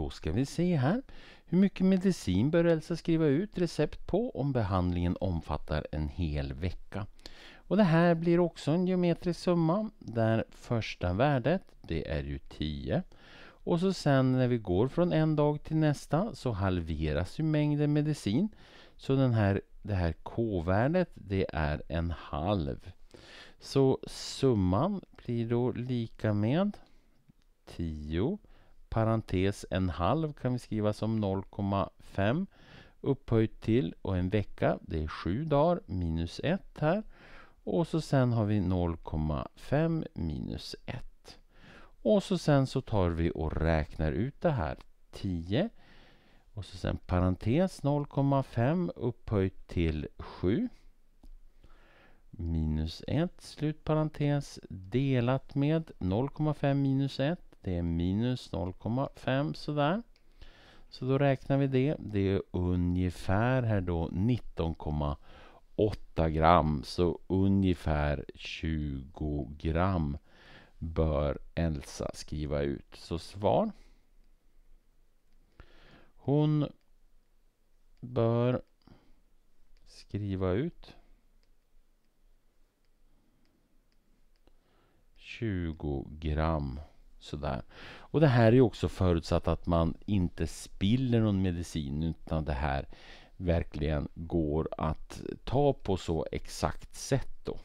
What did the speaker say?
Då ska vi se här. Hur mycket medicin bör Elsa skriva ut recept på om behandlingen omfattar en hel vecka? Och Det här blir också en geometrisk summa där första värdet det är ju 10. Och så sen när vi går från en dag till nästa så halveras ju mängden medicin. Så den här, det här k-värdet det är en halv. Så summan blir då lika med 10 parentes en halv kan vi skriva som 0,5 upphöjt till och en vecka, det är 7 dagar minus 1 här. Och så sen har vi 0,5 minus 1. Och så sen så tar vi och räknar ut det här 10 och så sen parentes 0,5 upphöjt till 7 minus 1 slutparentes delat med 0,5 minus 1 det är minus 0,5 sådär. Så då räknar vi det. Det är ungefär här då 19,8 gram. Så ungefär 20 gram bör Elsa skriva ut. Så svar. Hon bör skriva ut 20 gram Sådär. Och det här är ju också förutsatt att man inte spiller någon medicin utan det här verkligen går att ta på så exakt sätt. då.